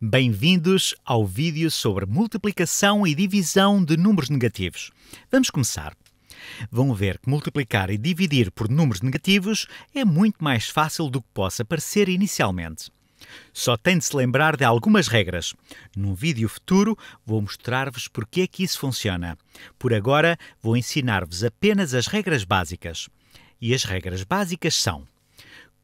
Bem-vindos ao vídeo sobre multiplicação e divisão de números negativos. Vamos começar. Vão ver que multiplicar e dividir por números negativos é muito mais fácil do que possa parecer inicialmente. Só tem de se lembrar de algumas regras. Num vídeo futuro vou mostrar-vos porque é que isso funciona. Por agora vou ensinar-vos apenas as regras básicas. E as regras básicas são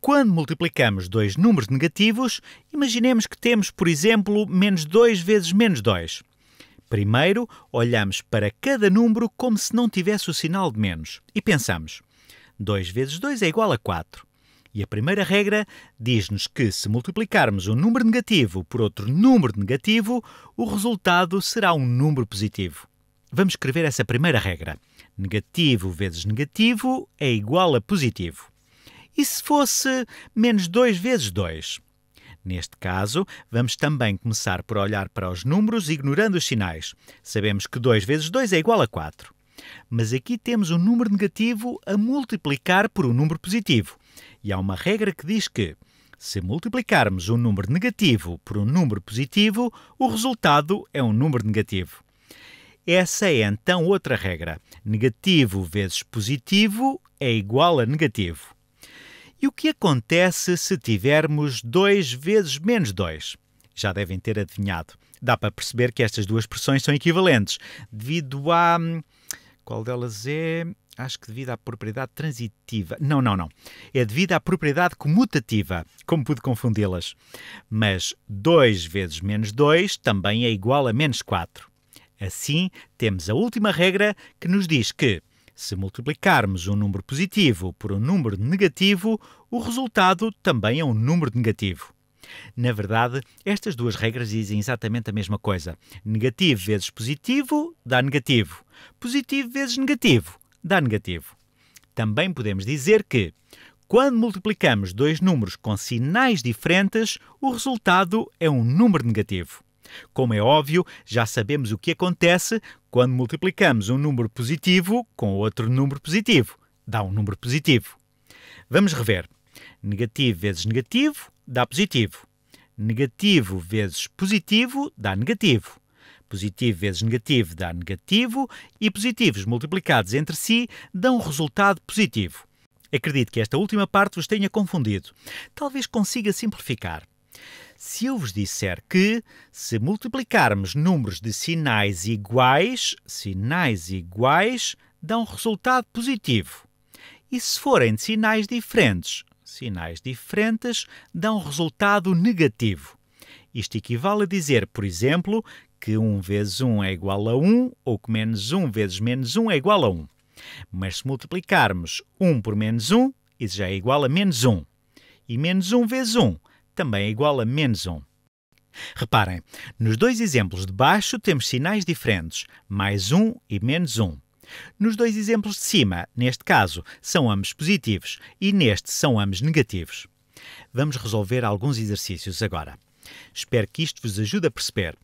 quando multiplicamos dois números negativos, imaginemos que temos, por exemplo, menos 2 vezes menos 2. Primeiro, olhamos para cada número como se não tivesse o sinal de menos e pensamos: 2 vezes 2 é igual a 4. E a primeira regra diz-nos que, se multiplicarmos um número negativo por outro número negativo, o resultado será um número positivo. Vamos escrever essa primeira regra. Negativo vezes negativo é igual a positivo. E se fosse menos 2 vezes 2? Neste caso, vamos também começar por olhar para os números ignorando os sinais. Sabemos que 2 vezes 2 é igual a 4. Mas aqui temos um número negativo a multiplicar por um número positivo. E há uma regra que diz que, se multiplicarmos um número negativo por um número positivo, o resultado é um número negativo. Essa é então outra regra. Negativo vezes positivo é igual a negativo. E o que acontece se tivermos 2 vezes menos 2? Já devem ter adivinhado. Dá para perceber que estas duas expressões são equivalentes, devido a. Hum, qual delas é? Acho que devido à propriedade transitiva. Não, não, não. É devido à propriedade comutativa. Como pude confundi-las? Mas 2 vezes menos 2 também é igual a menos 4. Assim, temos a última regra que nos diz que se multiplicarmos um número positivo por um número negativo, o resultado também é um número negativo. Na verdade, estas duas regras dizem exatamente a mesma coisa. Negativo vezes positivo dá negativo. Positivo vezes negativo dá negativo. Também podemos dizer que, quando multiplicamos dois números com sinais diferentes, o resultado é um número negativo. Como é óbvio, já sabemos o que acontece quando multiplicamos um número positivo com outro número positivo, dá um número positivo. Vamos rever. Negativo vezes negativo dá positivo. Negativo vezes positivo dá negativo. Positivo vezes negativo dá negativo e positivos multiplicados entre si dão um resultado positivo. Acredito que esta última parte vos tenha confundido. Talvez consiga simplificar. Se eu vos disser que, se multiplicarmos números de sinais iguais, sinais iguais dão resultado positivo. E se forem de sinais diferentes, sinais diferentes dão resultado negativo. Isto equivale a dizer, por exemplo, que 1 vezes 1 é igual a 1 ou que menos 1 vezes menos 1 é igual a 1. Mas se multiplicarmos 1 por menos 1, isso já é igual a menos 1. E menos 1 vezes 1 também é igual a menos 1. Reparem, nos dois exemplos de baixo temos sinais diferentes, mais 1 e menos 1. Nos dois exemplos de cima, neste caso, são ambos positivos e neste são ambos negativos. Vamos resolver alguns exercícios agora. Espero que isto vos ajude a perceber.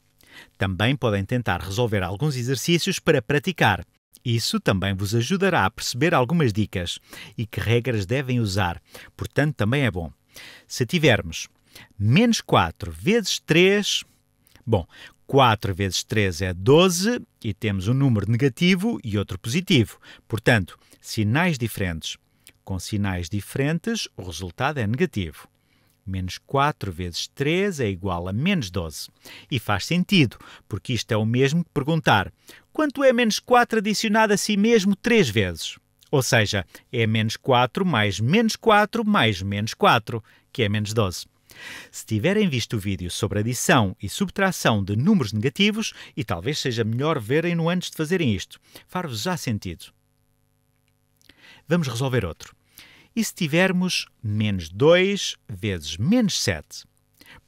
Também podem tentar resolver alguns exercícios para praticar. Isso também vos ajudará a perceber algumas dicas e que regras devem usar, portanto, também é bom. Se tivermos menos 4 vezes 3. Bom, 4 vezes 3 é 12 e temos um número negativo e outro positivo. Portanto, sinais diferentes. Com sinais diferentes, o resultado é negativo. Menos 4 vezes 3 é igual a menos 12. E faz sentido, porque isto é o mesmo que perguntar quanto é menos 4 adicionado a si mesmo 3 vezes. Ou seja, é menos 4 mais menos 4 mais menos 4, que é menos 12. Se tiverem visto o vídeo sobre adição e subtração de números negativos, e talvez seja melhor verem-no antes de fazerem isto, far-vos já sentido. Vamos resolver outro. E se tivermos menos 2 vezes menos 7?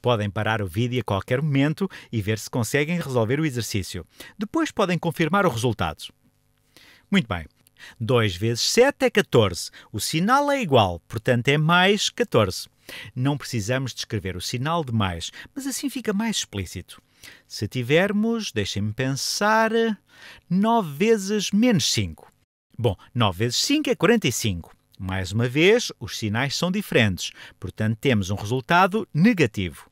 Podem parar o vídeo a qualquer momento e ver se conseguem resolver o exercício. Depois podem confirmar o resultado. Muito bem. 2 vezes 7 é 14. O sinal é igual, portanto é mais 14. Não precisamos descrever o sinal demais, mas assim fica mais explícito. Se tivermos, deixem-me pensar, 9 vezes menos 5. Bom, 9 vezes 5 é 45. Mais uma vez, os sinais são diferentes, portanto temos um resultado negativo.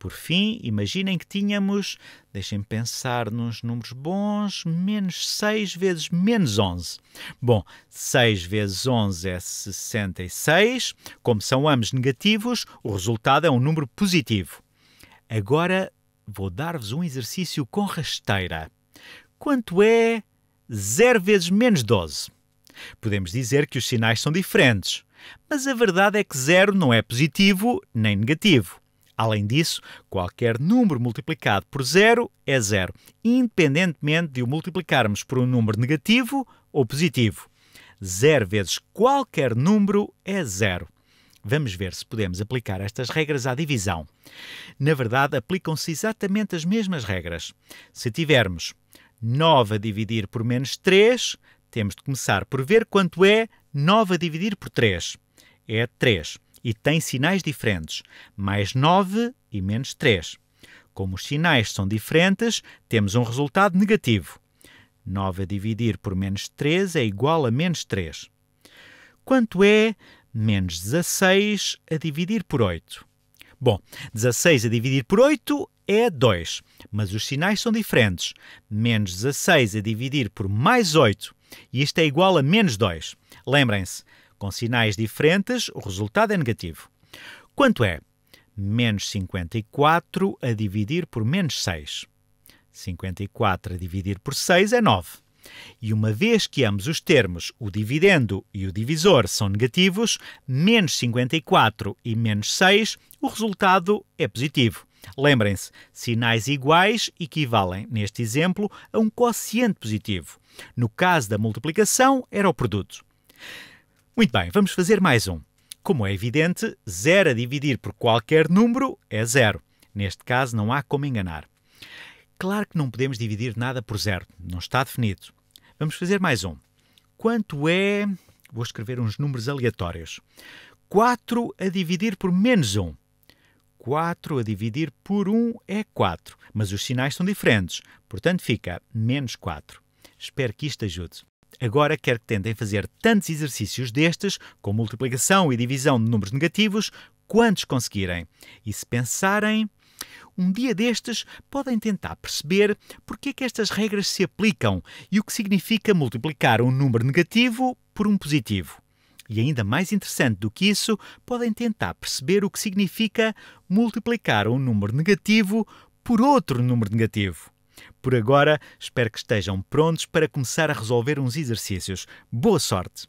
Por fim, imaginem que tínhamos, deixem me pensar nos números bons, menos 6 vezes menos 11. Bom, 6 vezes 11 é 66. Como são ambos negativos, o resultado é um número positivo. Agora vou dar-vos um exercício com rasteira. Quanto é 0 vezes menos 12? Podemos dizer que os sinais são diferentes, mas a verdade é que zero não é positivo nem negativo. Além disso, qualquer número multiplicado por zero é zero, independentemente de o multiplicarmos por um número negativo ou positivo. Zero vezes qualquer número é zero. Vamos ver se podemos aplicar estas regras à divisão. Na verdade, aplicam-se exatamente as mesmas regras. Se tivermos 9 a dividir por menos 3, temos de começar por ver quanto é 9 a dividir por 3. É 3 e tem sinais diferentes, mais 9 e menos 3. Como os sinais são diferentes, temos um resultado negativo. 9 a dividir por menos 3 é igual a menos 3. Quanto é menos 16 a dividir por 8? Bom, 16 a dividir por 8 é 2, mas os sinais são diferentes. Menos 16 a dividir por mais 8, e isto é igual a menos 2. Lembrem-se, com sinais diferentes, o resultado é negativo. Quanto é? Menos 54 a dividir por menos 6. 54 a dividir por 6 é 9. E uma vez que ambos os termos, o dividendo e o divisor, são negativos, menos 54 e menos 6, o resultado é positivo. Lembrem-se, sinais iguais equivalem, neste exemplo, a um quociente positivo. No caso da multiplicação, era o produto. Muito bem, vamos fazer mais um. Como é evidente, zero a dividir por qualquer número é zero. Neste caso, não há como enganar. Claro que não podemos dividir nada por zero, não está definido. Vamos fazer mais um. Quanto é. Vou escrever uns números aleatórios. 4 a dividir por menos 1. 4 a dividir por 1 é 4, mas os sinais são diferentes, portanto fica menos 4. Espero que isto ajude. Agora quer que tentem fazer tantos exercícios destes, com multiplicação e divisão de números negativos, quantos conseguirem. E se pensarem, um dia destes podem tentar perceber porque é que estas regras se aplicam e o que significa multiplicar um número negativo por um positivo. E ainda mais interessante do que isso, podem tentar perceber o que significa multiplicar um número negativo por outro número negativo. Por agora, espero que estejam prontos para começar a resolver uns exercícios. Boa sorte!